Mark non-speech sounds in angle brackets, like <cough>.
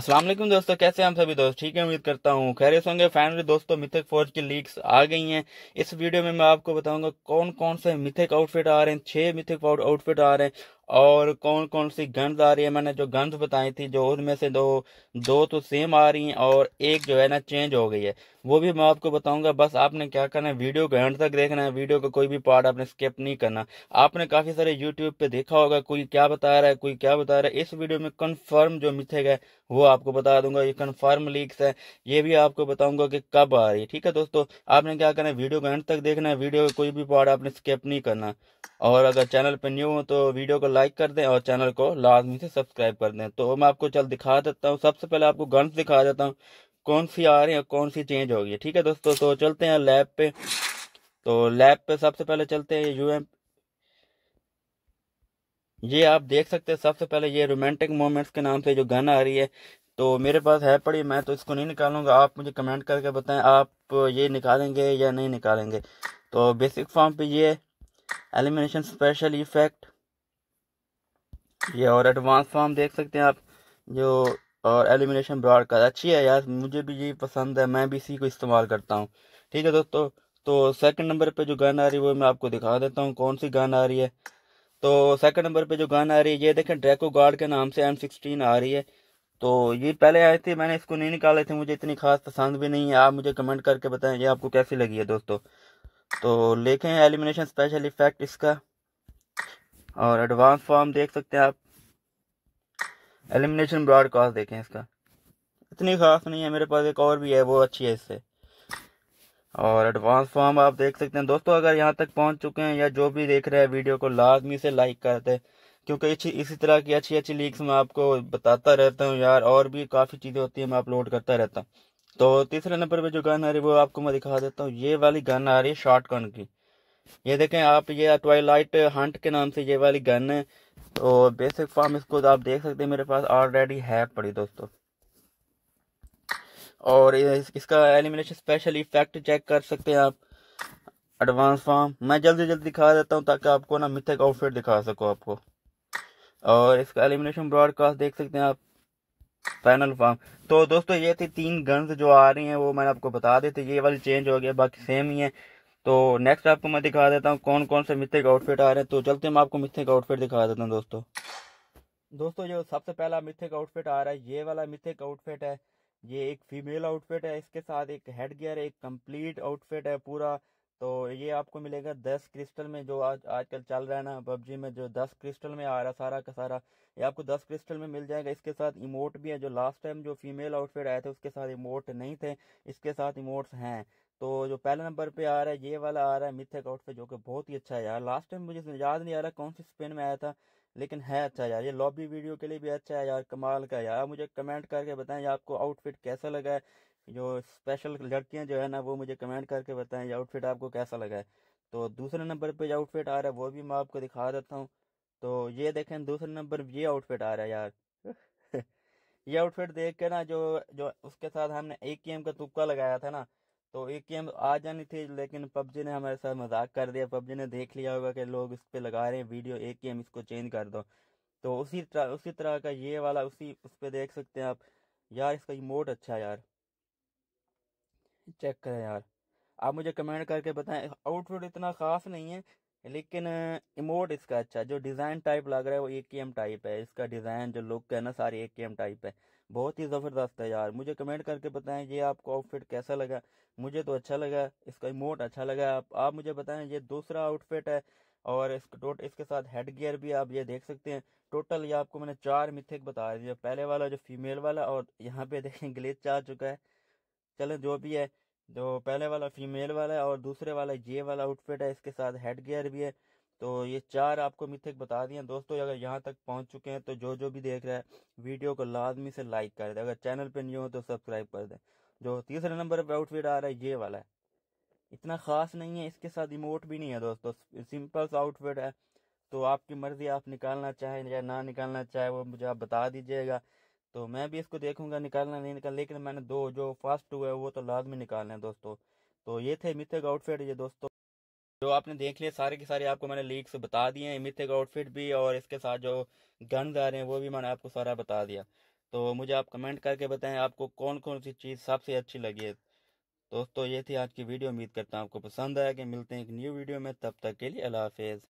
अस्सलाम वालेकुम दोस्तों कैसे हम सभी दोस्त ठीक है उम्मीद करता हूँ खैर होंगे फाइनली दोस्तों मिथिक फोर्ज की लीक्स आ गई हैं इस वीडियो में मैं आपको बताऊंगा कौन कौन से मिथिक आउटफिट आ रहे हैं छह मिथिक आउटफिट आ रहे हैं और कौन कौन सी गंध आ रही है मैंने जो गंध बताई थी जो उनमें से दो दो तो सेम आ रही हैं और एक जो है ना चेंज हो गई है वो भी मैं आपको बताऊंगा बस आपने क्या करना है वीडियो को एंड तक देखना है वीडियो का को कोई भी पार्ट आपने स्किप नहीं करना आपने काफ़ी सारे यूट्यूब पे देखा होगा कोई क्या बता रहा है कोई क्या बता रहा है इस वीडियो में कन्फर्म जो मिथेगा है वो आपको बता दूंगा ये कन्फर्म लीक्स है ये भी आपको बताऊंगा कि कब आ रही है ठीक है दोस्तों आपने क्या करना है वीडियो को एंड तक देखना है वीडियो का कोई भी पार्ट आपने स्किप नहीं करना और अगर चैनल पर न्यू हो तो वीडियो को लाइक लाइक कर दें और चैनल को लाजमी से सब्सक्राइब कर दें तो मैं आपको चल दिखा देता हूँ सबसे पहले आपको गन्स दिखा देता हूँ कौन सी आ रही है कौन सी चेंज हो गई है ठीक है दोस्तों तो चलते हैं लैब पे तो लैब पे सबसे पहले चलते हैं यू एम UM। ये आप देख सकते हैं सबसे पहले ये रोमांटिक मोमेंट्स के नाम से जो गन आ रही है तो मेरे पास है पड़ी मैं तो इसको नहीं निकालूंगा आप मुझे कमेंट करके बताएं आप ये निकालेंगे या नहीं निकालेंगे तो बेसिक फॉर्म पे ये एलिमिनेशन स्पेशल इफेक्ट ये और एडवांस फॉर्म देख सकते हैं आप जो और एलिमिनेशन ब्रॉड का अच्छी है यार मुझे भी यही पसंद है मैं भी इसी को इस्तेमाल करता हूँ ठीक है दोस्तों तो सेकंड नंबर पे जो गन आ रही है वो मैं आपको दिखा देता हूँ कौन सी गन आ रही है तो सेकंड नंबर पे जो गन आ रही है ये देखें ड्रैको गार्ड के नाम से एम सिक्सटीन आ रही है तो ये पहले आए थे मैंने इसको नहीं निकाले थे मुझे इतनी खास पसंद भी नहीं है आप मुझे कमेंट करके बताएं ये आपको कैसी लगी है दोस्तों तो लेखें एलिमिनेशन स्पेशल इफेक्ट इसका और एडवांस फॉर्म देख सकते हैं आप एलिमिनेशन ब्रॉडकास्ट देखें इसका इतनी ख़ास नहीं है मेरे पास एक और भी है वो अच्छी है इससे और एडवांस फॉर्म आप देख सकते हैं दोस्तों अगर यहाँ तक पहुँच चुके हैं या जो भी देख रहे हैं वीडियो को लाजमी से लाइक करते हैं क्योंकि अच्छी इसी तरह की अच्छी अच्छी लीक्स मैं आपको बताता रहता हूँ यार और भी काफ़ी चीज़ें होती हैं मैं अपलोड करता रहता हूँ तो तीसरे नंबर पे जो गन आ रही है वो आपको मैं दिखा देता हूँ ये वाली गन आ रही है शॉर्ट गन की ये देखें आप ये ट्वाइलाइट हंट के नाम से ये वाली गन है तो बेसिक फॉर्म इसको आप देख सकते हैं मेरे पास ऑलरेडी है पड़ी दोस्तों और इस, इसका एलिमिनेशन स्पेशल इफेक्ट चेक कर सकते हैं आप एडवांस फॉर्म मैं जल्दी जल्दी दिखा देता हूँ ताकि आपको ना मिथक आउटफिट दिखा सको आपको और इसका एलिमिनेशन ब्रॉडकास्ट देख सकते हैं आप फाइनल फॉर्म तो दोस्तों ये थी तीन गन्स जो आ रही हैं वो मैंने आपको बता दी थी ये वाली चेंज हो गया बाकी सेम ही है तो नेक्स्ट आपको मैं दिखा देता हूँ कौन कौन से मिथे के आउटफिट आ रहे हैं तो चलते मैं आपको मिथे का आउटफिट दिखा देता हूँ दोस्तों दोस्तों जो सबसे पहला मिथे का आउटफिट आ रहा है ये वाला मिथे का आउटफिट है ये एक फीमेल आउटफिट है इसके साथ एक हेड गियर एक कम्प्लीट आउटफिट है पूरा तो ये आपको मिलेगा दस क्रिस्टल में जो आज आजकल चल रहा है ना पबजी में जो दस क्रिस्टल में आ रहा है सारा का सारा ये आपको दस क्रिस्टल में मिल जाएगा इसके साथ इमोट भी है जो लास्ट टाइम जो फीमेल आउटफिट आए थे उसके साथ इमोट नहीं थे इसके साथ इमोट्स हैं तो जो पहले नंबर पे आ रहा है ये वाला आ रहा है मिथिक आउटफिट जो कि बहुत ही अच्छा है यार लास्ट टाइम मुझे याद नहीं आ रहा कौन सी स्पिन में आया था लेकिन है अच्छा यार ये लॉबी वीडियो के लिए भी अच्छा है यार कमाल का यार मुझे कमेंट करके बताएं आपको आउटफिट कैसा लगा है जो स्पेशल लड़कियां जो है ना वो मुझे कमेंट करके बताएं ये आउटफिट आपको कैसा लगा है तो दूसरे नंबर पे जो आउटफिट आ रहा है वो भी मैं आपको दिखा देता हूँ तो ये देखें दूसरे नंबर ये आउटफिट आ रहा है यार <laughs> ये आउटफिट देख के ना जो जो उसके साथ हमने ए का तुक्का लगाया था ना तो एक गेम आ जानी थी लेकिन पबजी ने हमारे साथ मजाक कर दिया पबजी ने देख लिया होगा कि लोग इस पर लगा रहे हैं वीडियो एक गेम इसको चेंज कर दो तो उसी तरह उसी तरह का ये वाला उसी उस पर देख सकते हैं आप यार इसका इमोट अच्छा है यार चेक करें यार आप मुझे कमेंट करके बताएं आउटफुट इतना खास नहीं है लेकिन इमोट इसका अच्छा जो डिज़ाइन टाइप लग रहा है वो ए एम टाइप है इसका डिज़ाइन जो लुक है ना सारी ए एम टाइप है बहुत ही ज़बरदस्त है यार मुझे कमेंट करके बताएं ये आपको आउटफिट कैसा लगा मुझे तो अच्छा लगा इसका इमोट अच्छा लगा आप, आप मुझे बताएं ये दूसरा आउटफिट है और इस इसके साथ हेड गियर भी आप ये देख सकते हैं टोटल ये आपको मैंने चार मिथिक बता दिए पहले वाला जो फीमेल वाला और यहाँ पे देखें ग्लेच आ चुका है चलें जो भी है जो पहले वाला फीमेल वाला है और दूसरे वाला ये वाला आउटफिट है इसके साथ हेड गियर भी है तो ये चार आपको मिथक बता दिए दोस्तों अगर यहाँ तक पहुँच चुके हैं तो जो जो भी देख रहा है वीडियो को लाजमी से लाइक कर दे अगर चैनल पर नहीं हो तो सब्सक्राइब कर दें जो तीसरे नंबर पर आउटफिट आ रहा है ये वाला है इतना ख़ास नहीं है इसके साथ इमोट भी नहीं है दोस्तों सिंपल सा आउटफिट है तो आपकी मर्ज़ी आप निकालना चाहें या ना निकालना चाहे वो मुझे आप बता दीजिएगा तो मैं भी इसको देखूंगा निकालना नहीं निकालना लेकिन मैंने दो जो फास्ट हुए वो तो लाजमी निकालना है दोस्तों तो ये थे मिथक आउटफिट ये दोस्तों जो आपने देख लिए सारे के सारे आपको मैंने लीक से बता दिए हैं मिथे का आउटफिट भी और इसके साथ जो गन्स आ रहे हैं वो भी मैंने आपको सारा बता दिया तो मुझे आप कमेंट करके बताएं आपको कौन कौन सी चीज़ सबसे अच्छी लगी है दोस्तों ये थी आज की वीडियो उम्मीद करता हूँ आपको पसंद आया कि मिलते हैं एक न्यू वीडियो में तब तक के लिए अल्लाह हाफिज़